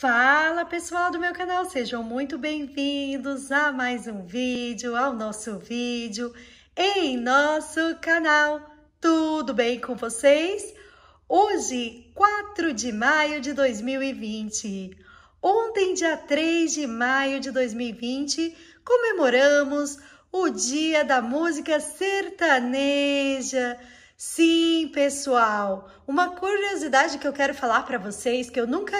Fala pessoal do meu canal, sejam muito bem-vindos a mais um vídeo, ao nosso vídeo em nosso canal. Tudo bem com vocês? Hoje, 4 de maio de 2020. Ontem, dia 3 de maio de 2020, comemoramos o Dia da Música Sertaneja. Sim, pessoal, uma curiosidade que eu quero falar para vocês que eu nunca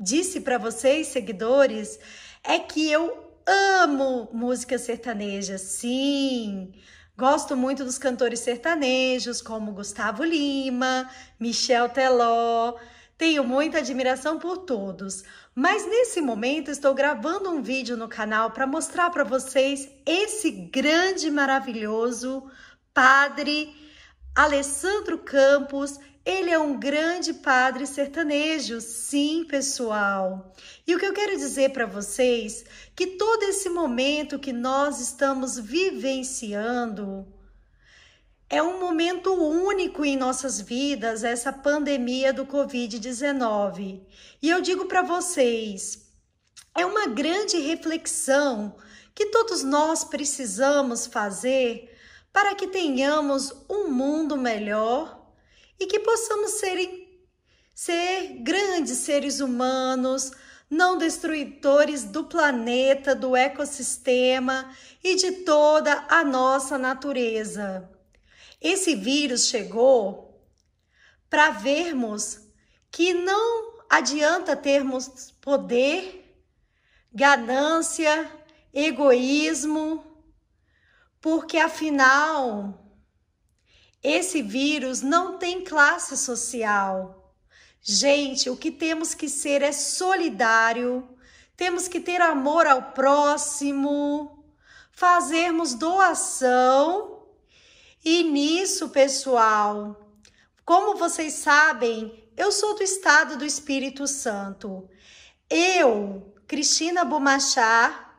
disse para vocês, seguidores, é que eu amo música sertaneja, sim. Gosto muito dos cantores sertanejos, como Gustavo Lima, Michel Teló. Tenho muita admiração por todos, mas nesse momento estou gravando um vídeo no canal para mostrar para vocês esse grande, maravilhoso padre Alessandro Campos ele é um grande padre sertanejo, sim, pessoal. E o que eu quero dizer para vocês que todo esse momento que nós estamos vivenciando é um momento único em nossas vidas, essa pandemia do COVID-19. E eu digo para vocês, é uma grande reflexão que todos nós precisamos fazer para que tenhamos um mundo melhor e que possamos ser, ser grandes seres humanos, não destruidores do planeta, do ecossistema e de toda a nossa natureza. Esse vírus chegou para vermos que não adianta termos poder, ganância, egoísmo, porque afinal esse vírus não tem classe social. Gente, o que temos que ser é solidário, temos que ter amor ao próximo, fazermos doação. E nisso, pessoal, como vocês sabem, eu sou do estado do Espírito Santo. Eu, Cristina Bomachá,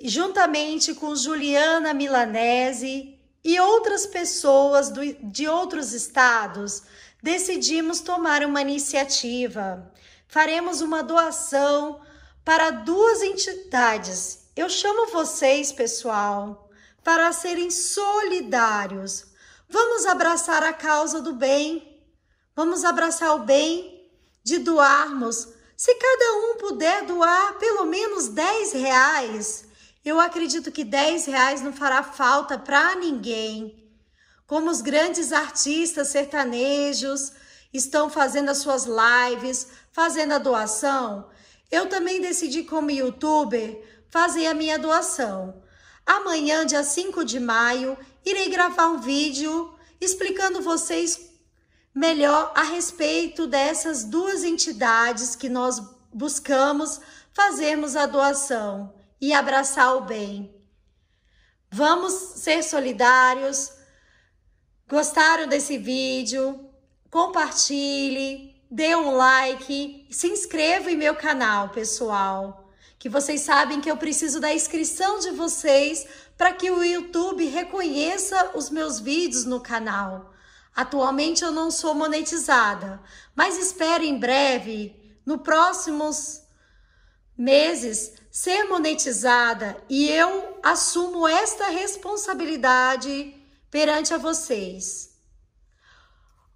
juntamente com Juliana Milanese, e outras pessoas do, de outros estados, decidimos tomar uma iniciativa. Faremos uma doação para duas entidades. Eu chamo vocês, pessoal, para serem solidários. Vamos abraçar a causa do bem. Vamos abraçar o bem de doarmos. Se cada um puder doar pelo menos 10 reais, eu acredito que 10 reais não fará falta para ninguém. Como os grandes artistas sertanejos estão fazendo as suas lives, fazendo a doação, eu também decidi, como youtuber, fazer a minha doação. Amanhã, dia 5 de maio, irei gravar um vídeo explicando vocês melhor a respeito dessas duas entidades que nós buscamos fazermos a doação e abraçar o bem. Vamos ser solidários. Gostaram desse vídeo? Compartilhe, dê um like, se inscreva em meu canal, pessoal. Que vocês sabem que eu preciso da inscrição de vocês para que o YouTube reconheça os meus vídeos no canal. Atualmente eu não sou monetizada, mas espero em breve, no próximos meses, ser monetizada e eu assumo esta responsabilidade perante a vocês.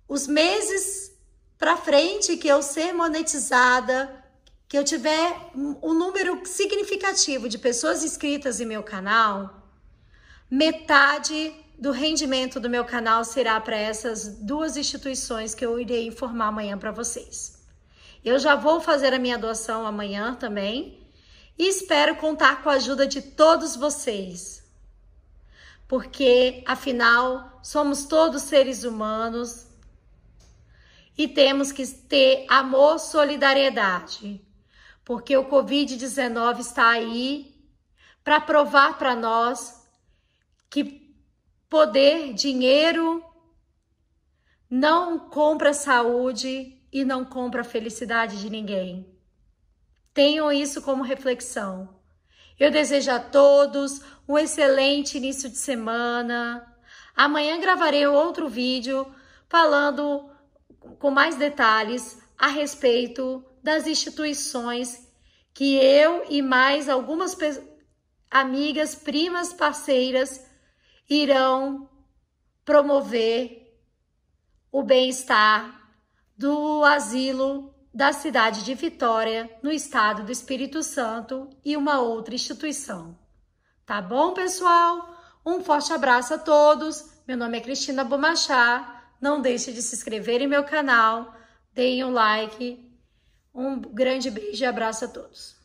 Os meses para frente que eu ser monetizada, que eu tiver um número significativo de pessoas inscritas em meu canal, metade do rendimento do meu canal será para essas duas instituições que eu irei informar amanhã para vocês. Eu já vou fazer a minha doação amanhã também e espero contar com a ajuda de todos vocês. Porque, afinal, somos todos seres humanos e temos que ter amor, solidariedade. Porque o Covid-19 está aí para provar para nós que poder, dinheiro, não compra saúde e não compra a felicidade de ninguém. Tenham isso como reflexão. Eu desejo a todos um excelente início de semana. Amanhã gravarei outro vídeo falando com mais detalhes a respeito das instituições que eu e mais algumas amigas, primas, parceiras irão promover o bem-estar do asilo da cidade de Vitória, no estado do Espírito Santo, e uma outra instituição. Tá bom, pessoal? Um forte abraço a todos. Meu nome é Cristina Bomachá. Não deixe de se inscrever em meu canal, deem um like. Um grande beijo e abraço a todos.